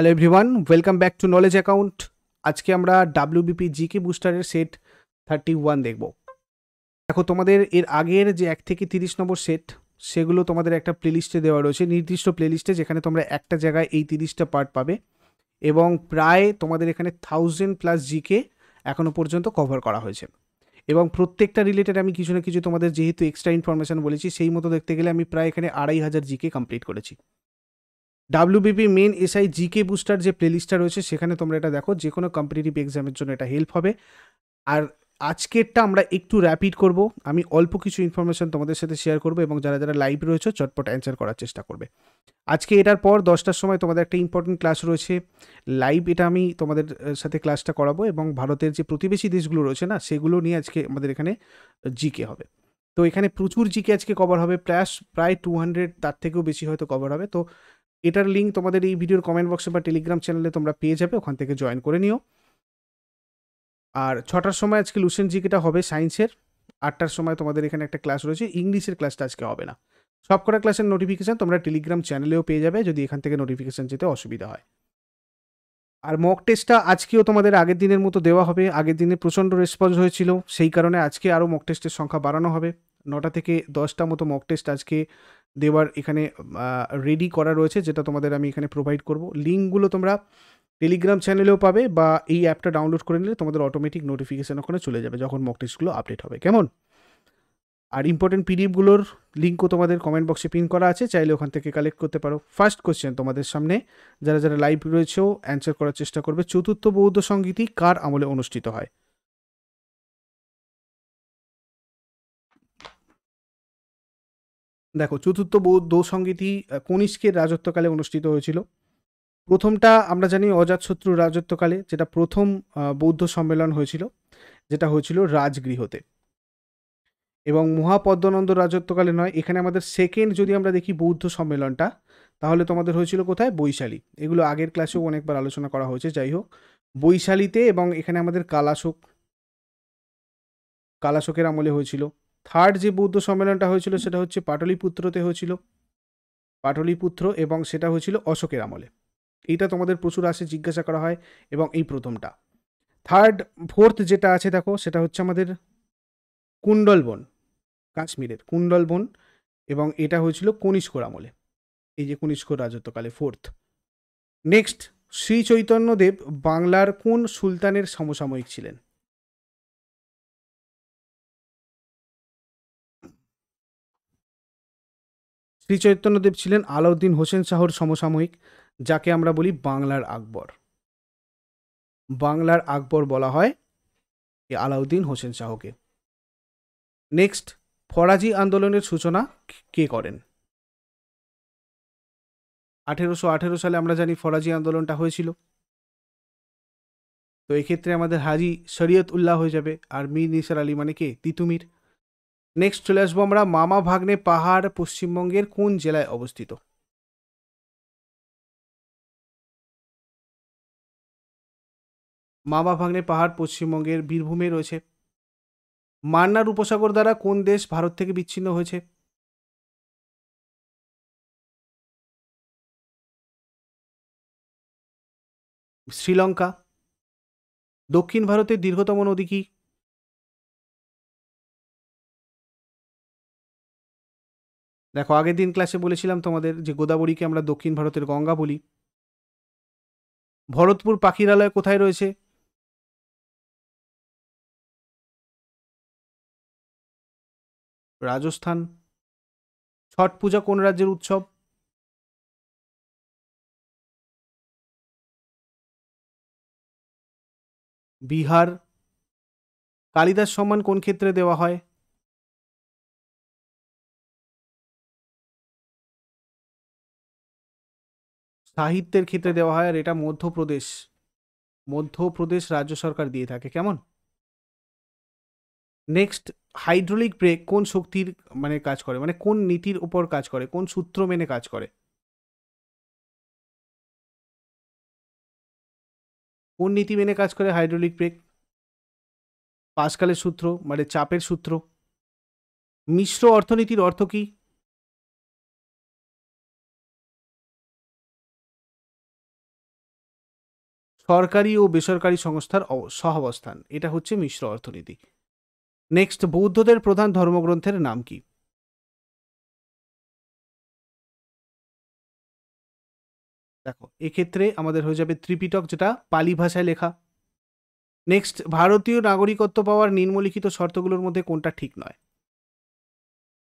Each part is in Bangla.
hello everyone welcome back to knowledge account আজকে আমরা ডাব্লিউবিপি জিকে বুস্টারের সেট থার্টি ওয়ান দেখব দেখো তোমাদের এর আগের যে এক থেকে তিরিশ নম্বর সেট সেগুলো তোমাদের একটা প্লেলিস্টে দেওয়া রয়েছে নির্দিষ্ট প্লেলিস্টে যেখানে তোমরা একটা জায়গায় এই তিরিশটা পার্ট পাবে এবং প্রায় তোমাদের এখানে থাউজেন্ড প্লাস জিকে এখনও পর্যন্ত কভার করা হয়েছে এবং প্রত্যেকটা রিলেটেড আমি কিছু না কিছু তোমাদের যেহেতু এক্সট্রা ইনফরমেশান বলেছি সেই মতো দেখতে গেলে আমি প্রায় এখানে আড়াই হাজার জিকে কমপ্লিট করেছি WBP main SI GK booster যে প্লেলিস্টটা রয়েছে সেখানে তোমরা এটা দেখো যে কোনো কম্পিটিটিভ এক্সামের জন্য এটা হেল্প হবে আর আজকেরটা আমরা একটু র্যাপিড করব আমি অল্প কিছু ইনফরমেশন তোমাদের সাথে শেয়ার করব এবং যারা যারা লাইভ রয়েছে চটপট অ্যান্সার করার চেষ্টা করবে আজকে এটার পর দশটার সময় তোমাদের একটা ইম্পর্টেন্ট ক্লাস রয়েছে লাইভ এটা আমি তোমাদের সাথে ক্লাসটা করাবো এবং ভারতের যে প্রতিবেশী দেশগুলো রয়েছে না সেগুলো নিয়ে আজকে আমাদের এখানে জিকে হবে তো এখানে প্রচুর জিকে আজকে কভার হবে প্লাস প্রায় টু হান্ড্রেড তার থেকেও বেশি হয়তো কভার হবে তো এটার লিঙ্ক তোমাদের এই ভিডিওর কমেন্ট বক্সে বা টেলিগ্রাম চ্যানেলে তোমরা পেয়ে যাবে ওখান থেকে জয়েন করে নিও আর ছটার সময় আজকে লুসেন জিকেটা হবে সায়েন্সের আটটার সময় তোমাদের এখানে একটা ক্লাস রয়েছে ইংলিশের ক্লাসটা আজকে হবে না সব কটা ক্লাসের নোটিফিকেশান তোমরা টেলিগ্রাম চ্যানেলেও পেয়ে যাবে যদি এখান থেকে নোটিফিকেশান যেতে অসুবিধা হয় আর মক টেস্টটা আজকেও তোমাদের আগের দিনের মতো দেওয়া হবে আগের দিনে প্রচণ্ড রেসপন্স হয়েছিল সেই কারণে আজকে আরও মক টেস্টের সংখ্যা বাড়ানো হবে নটা থেকে দশটা মতো মক টেস্ট আজকে দেওয়ার এখানে রেডি করা রয়েছে যেটা তোমাদের আমি এখানে প্রোভাইড করব লিঙ্কগুলো তোমরা টেলিগ্রাম চ্যানেলেও পাবে বা এই অ্যাপটা ডাউনলোড করে নিলে তোমাদের অটোমেটিক নোটিফিকেশান ওখানে চলে যাবে যখন মক টেস্টগুলো আপডেট হবে কেমন আর ইম্পর্টেন্ট পিডিএফগুলোর লিঙ্কও তোমাদের কমেন্ট বক্সে পিন করা আছে চাইলে ওখান থেকে কালেক্ট করতে পারো ফার্স্ট কোশ্চেন তোমাদের সামনে যারা যারা লাইভ রয়েছেও অ্যান্সার করার চেষ্টা করবে চতুর্থ বৌদ্ধ সঙ্গীতই কার আমলে অনুষ্ঠিত হয় দেখো চতুর্থ বৌদ্ধ সংগীতি কনিষ্কের রাজত্বকালে অনুষ্ঠিত হয়েছিল প্রথমটা আমরা জানি অজাতশত্রুর রাজত্বকালে যেটা প্রথম বৌদ্ধ সম্মেলন হয়েছিল যেটা হয়েছিল রাজগৃহতে এবং মহাপদ্মনন্দ রাজত্বকালে নয় এখানে আমাদের সেকেন্ড যদি আমরা দেখি বৌদ্ধ সম্মেলনটা তাহলে তোমাদের হয়েছিল কোথায় বৈশালী এগুলো আগের ক্লাসেও অনেকবার আলোচনা করা হয়েছে যাই হোক বৈশালীতে এবং এখানে আমাদের কালাশোক কালাশোকের আমলে হয়েছিল থার্ড যে বৌদ্ধ সম্মেলনটা হয়েছিল সেটা হচ্ছে পাটলিপুত্রতে হয়েছিল পাটলিপুত্র এবং সেটা হয়েছিল অশোকের আমলে এইটা তোমাদের প্রচুর আসে জিজ্ঞাসা করা হয় এবং এই প্রথমটা থার্ড ফোর্থ যেটা আছে দেখো সেটা হচ্ছে আমাদের কুণ্ডলবন কাশ্মীরের কুণ্ডলবন এবং এটা হয়েছিল কনিষ্কর আমলে এই যে কনিষ্কর রাজত্বকালে ফোর্থ নেক্সট শ্রী চৈতন্যদেব বাংলার কোন সুলতানের সমসাময়িক ছিলেন শ্রী চৈতন্যদেব ছিলেন আলাউদ্দিন হোসেন শাহর সমসাময়িক যাকে আমরা বলি বাংলার আকবর বাংলার আকবর বলা হয় এ আলাউদ্দিন হোসেন শাহকে নেক্সট ফরাজি আন্দোলনের সূচনা কে করেন আঠেরোশো আঠেরো সালে আমরা জানি ফরাজি আন্দোলনটা হয়েছিল তো এক্ষেত্রে আমাদের হাজি শরীয়ত উল্লাহ হয়ে যাবে আর মীর নিসার আলী মানে কে তিতুমির নেক্সট চলে আসবো আমরা মামা ভাগ্নে পাহাড় পশ্চিমবঙ্গের কোন জেলায় অবস্থিত মামা ভাগ্নে পাহাড় পশ্চিমবঙ্গের বীরভূমে রয়েছে মান্নার উপসাগর দ্বারা কোন দেশ ভারত থেকে বিচ্ছিন্ন হয়েছে শ্রীলঙ্কা দক্ষিণ ভারতের দীর্ঘতম নদী কি দেখো আগের দিন ক্লাসে বলেছিলাম তোমাদের যে গোদাবরীকে আমরা দক্ষিণ ভারতের গঙ্গা বলি ভরতপুর পাখিরালয় কোথায় রয়েছে রাজস্থান ছট পূজা কোন রাজ্যের উৎসব বিহার কালিদাস সম্মান কোন ক্ষেত্রে দেওয়া হয় সাহিত্যের ক্ষেত্রে দেওয়া হয় আর এটা মধ্যপ্রদেশ মধ্যপ্রদেশ রাজ্য সরকার দিয়ে থাকে কেমন নেক্সট হাইড্রোলিক ব্রেক কোন শক্তির মানে কাজ করে মানে কোন নীতির উপর কাজ করে কোন সূত্র মেনে কাজ করে কোন নীতি মেনে কাজ করে হাইড্রোলিক ব্রেক পাঁচকালের সূত্র মানে চাপের সূত্র মিশ্র অর্থনীতির অর্থ কী সরকারি ও বেসরকারি সংস্থার সহাবস্থান এটা হচ্ছে মিশ্র অর্থনীতি নেক্সট বৌদ্ধদের প্রধান ধর্মগ্রন্থের নাম কি দেখো এক্ষেত্রে আমাদের হয়ে যাবে ত্রিপিটক যেটা পালি ভাষায় লেখা নেক্সট ভারতীয় নাগরিকত্ব পাওয়ার নিম্নলিখিত শর্তগুলোর মধ্যে কোনটা ঠিক নয়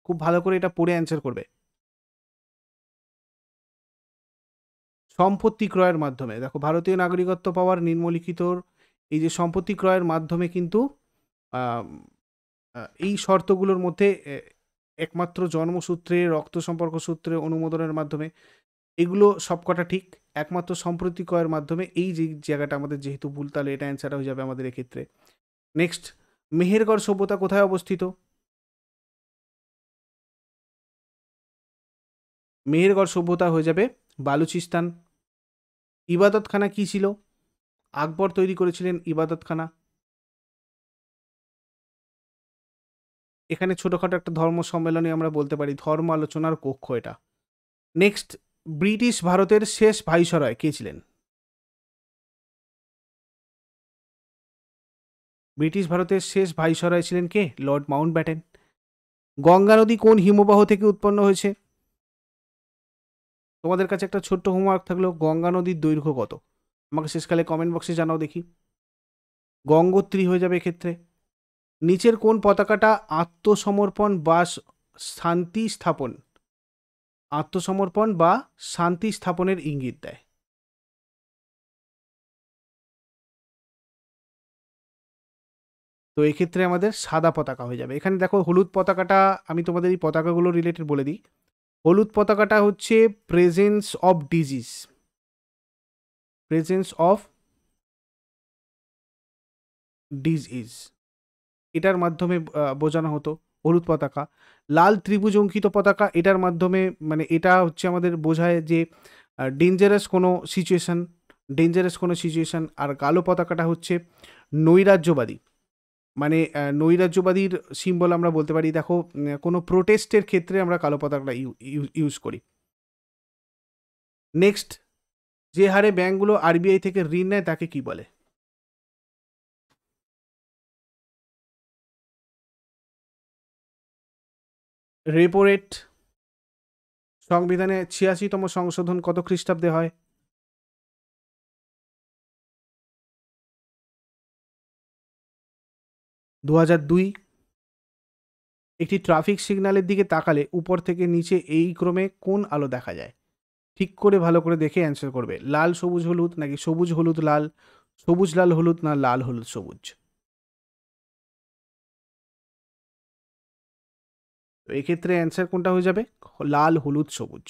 খুব ভালো করে এটা পড়ে অ্যান্সার করবে সম্পত্তি ক্রয়ের মাধ্যমে দেখো ভারতীয় নাগরিকত্ব পাওয়ার নিম্নলিখিতর এই যে সম্পত্তি ক্রয়ের মাধ্যমে কিন্তু এই শর্তগুলোর মধ্যে একমাত্র জন্মসূত্রে রক্ত সম্পর্ক সূত্রে অনুমোদনের মাধ্যমে এগুলো সবকটা ঠিক একমাত্র সম্পত্তি ক্রয়ের মাধ্যমে এই যে জায়গাটা আমাদের যেহেতু ভুল তাহলে এটা অ্যান্সার হয়ে যাবে আমাদের এক্ষেত্রে নেক্সট মেহেরগড় সভ্যতা কোথায় অবস্থিত মেহেরগড় সভ্যতা হয়ে যাবে বালুচিস্তান ইবাদতখানা কি ছিল আকবর তৈরি করেছিলেন ইবাদতখানা এখানে ছোটোখাটো একটা ধর্ম সম্মেলনে আমরা বলতে পারি ধর্ম আলোচনার কক্ষ এটা নেক্সট ব্রিটিশ ভারতের শেষ ভাইসরয় কে ছিলেন ব্রিটিশ ভারতের শেষ ভাইসরয় ছিলেন কে লর্ড মাউন্ট ব্যাটেন গঙ্গা নদী কোন হিমবাহ থেকে উৎপন্ন হয়েছে তোমাদের কাছে একটা ছোট্ট হোমওয়ার্ক থাকলো গঙ্গা নদীর দৈর্ঘ্য কত আমাকে শেষকালে কমেন্ট বক্সে জানাও দেখি গঙ্গোত্রী হয়ে যাবে ক্ষেত্রে নিচের কোন পতাকাটা আত্মসমর্পণ বা শান্তি স্থাপন আত্মসমর্পণ বা শান্তি স্থাপনের ইঙ্গিত দেয় তো এক্ষেত্রে আমাদের সাদা পতাকা হয়ে যাবে এখানে দেখো হলুদ পতাকাটা আমি তোমাদের এই পতাকাগুলো রিলেটেড বলে দিই হলুদ পতাকাটা হচ্ছে presence of disease presence of disease এটার মাধ্যমে বোঝানো হতো হলুদ পতাকা লাল ত্রিভুজ অঙ্কিত পতাকা এটার মাধ্যমে মানে এটা হচ্ছে আমাদের বোঝায় যে ডেঞ্জারাস কোনো সিচুয়েশান ডেঞ্জারাস কোনো সিচুয়েশান আর কালো পতাকাটা হচ্ছে নৈরাজ্যবাদী মানে নৈরাজ্যবাদীর সিম্বল আমরা বলতে পারি দেখো কোনো প্রোটেস্টের ক্ষেত্রে আমরা কালো পতাকাটা ইউজ করি নেক্সট যে হারে ব্যাঙ্কগুলো আরবিআই থেকে ঋণ নেয় তাকে কি বলে রেপো রেট সংবিধানে ছিয়াশিতম সংশোধন কত খ্রিস্টাব্দে হয় দু দুই একটি ট্রাফিক সিগন্যালের দিকে তাকালে উপর থেকে নিচে এই ক্রমে কোন আলো দেখা যায় ঠিক করে ভালো করে দেখে অ্যান্সার করবে লাল সবুজ হলুদ নাকি সবুজ হলুদ লাল সবুজ লাল হলুদ না লাল হলুদ সবুজ তো এক্ষেত্রে অ্যান্সার কোনটা হয়ে যাবে লাল হলুদ সবুজ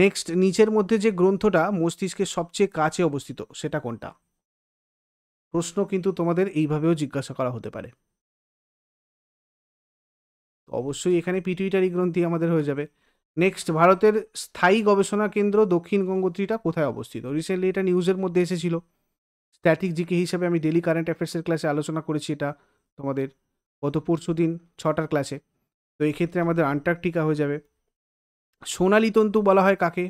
নেক্সট নিচের মধ্যে যে গ্রন্থটা মস্তিষ্কের সবচেয়ে কাছে অবস্থিত সেটা কোনটা প্রশ্ন কিন্তু তোমাদের এইভাবেও জিজ্ঞাসা করা হতে পারে অবশ্যই এখানে পিটুইটারি গ্রন্থি আমাদের হয়ে যাবে নেক্সট ভারতের স্থায়ী গবেষণা কেন্দ্র দক্ষিণ গঙ্গোত্রীটা কোথায় অবস্থিত রিসেন্টলি এটা নিউজের মধ্যে এসেছিল স্ট্যাটিক জিকে হিসাবে আমি ডেলি কারেন্ট অ্যাফেয়ার্সের ক্লাসে আলোচনা করেছি এটা তোমাদের গত পরশু দিন ছটার ক্লাসে তো এক্ষেত্রে আমাদের আন্টার্কটিকা হয়ে যাবে সোনালি তন্তু বলা হয় কাকে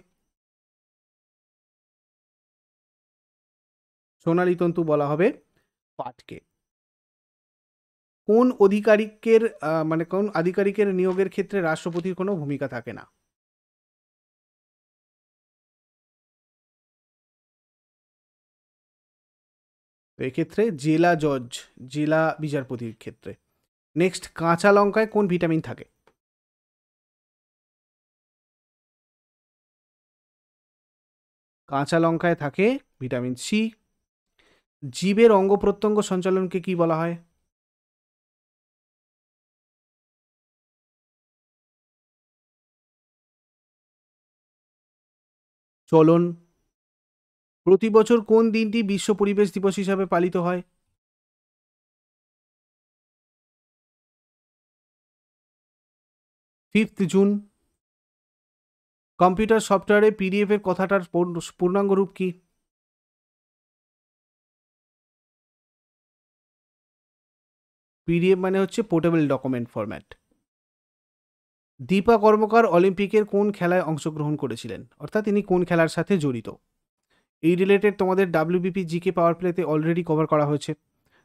সোনালী তন্তু বলা হবে পাটকে কোন অধিকারিকের মানে কোন আধিকারিকের নিয়োগের ক্ষেত্রে রাষ্ট্রপতির কোনো ভূমিকা থাকে না তো এক্ষেত্রে জেলা জজ জেলা বিচারপতির ক্ষেত্রে নেক্সট কাঁচা লঙ্কায় কোন ভিটামিন থাকে কাঁচা লঙ্কায় থাকে ভিটামিন সি জীবের অঙ্গ প্রত্যঙ্গ সঞ্চালনকে কি বলা হয় চলন প্রতি বছর কোন দিনটি বিশ্ব পরিবেশ দিবস হিসাবে পালিত হয় ফিফথ জুন কম্পিউটার সফটওয়্যারে পিডিএফ এর কথাটার পূর্ণাঙ্গ রূপ কী পিডিএফ মানে হচ্ছে portable document format Dipa Karmakar অলিম্পিকের কোন খেলায় অংশগ্রহণ করেছিলেন অর্থাৎ তিনি কোন খেলার সাথে জড়িত এই রিলেটেড তোমাদের ডাব্লিউবিপি জিকে পাওয়ার প্লেতে অলরেডি কভার করা হয়েছে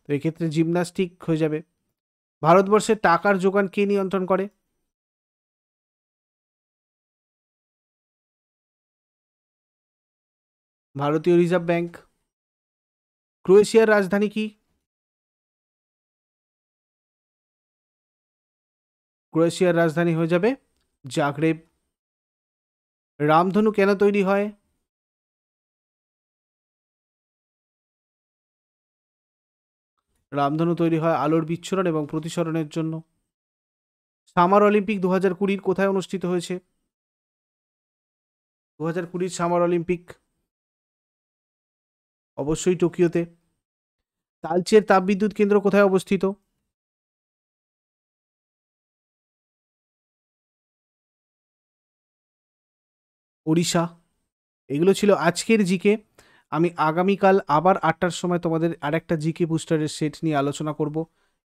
তো এক্ষেত্রে জিমনাস্টিক হয়ে যাবে ভারতবর্ষে টাকার যোগান কে নিয়ন্ত্রণ করে ভারতীয় রিজার্ভ ব্যাংক ক্রোয়েশিয়ার রাজধানী কি ক্রোয়েশিয়ার রাজধানী হয়ে যাবে জাগরেব রামধনু কেন তৈরি হয় রামধনু তৈরি হয় আলোর বিচ্ছরণ এবং প্রতিসরণের জন্য সামার অলিম্পিক দু হাজার কুড়ির কোথায় অনুষ্ঠিত হয়েছে দু হাজার কুড়ির সামার অলিম্পিক অবশ্যই টোকিওতে তালচের তাপবিদ্যুৎ কেন্দ্র কোথায় অবস্থিত ওড়িশা এগুলো ছিল আজকের জিকে আমি আগামীকাল আবার আটটার সময় তোমাদের আরেকটা জিকে বুস্টারের সেট নিয়ে আলোচনা করব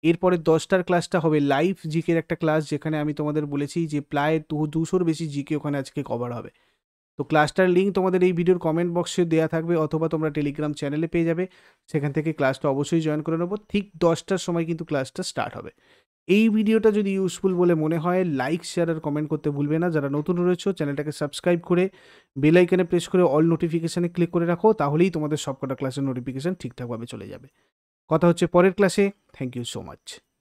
এরপরে দশটার ক্লাসটা হবে লাইভ জিকের একটা ক্লাস যেখানে আমি তোমাদের বলেছি যে প্রায় দু দুশোর বেশি জিকে ওখানে আজকে কভার হবে তো ক্লাসটার লিঙ্ক তোমাদের এই ভিডিওর কমেন্ট বক্সে দেওয়া থাকবে অথবা তোমরা টেলিগ্রাম চ্যানেলে পেয়ে যাবে সেখান থেকে ক্লাসটা অবশ্যই জয়েন করে নেবো ঠিক দশটার সময় কিন্তু ক্লাসটা স্টার্ট হবে এই ভিডিওটা যদি ইউজফুল বলে মনে হয় লাইক শেয়ার আর কমেন্ট করতে ভুলবে না যারা নতুন রয়েছে চ্যানেলটাকে সাবস্ক্রাইব করে বেল আইকনে প্রেস করে অল নোটিফিকেশানে ক্লিক করে রাখো তাহলেই তোমাদের সবকটা ক্লাসের নোটিফিকেশান ঠিকঠাকভাবে চলে যাবে কথা হচ্ছে পরের ক্লাসে থ্যাংক ইউ সো মাচ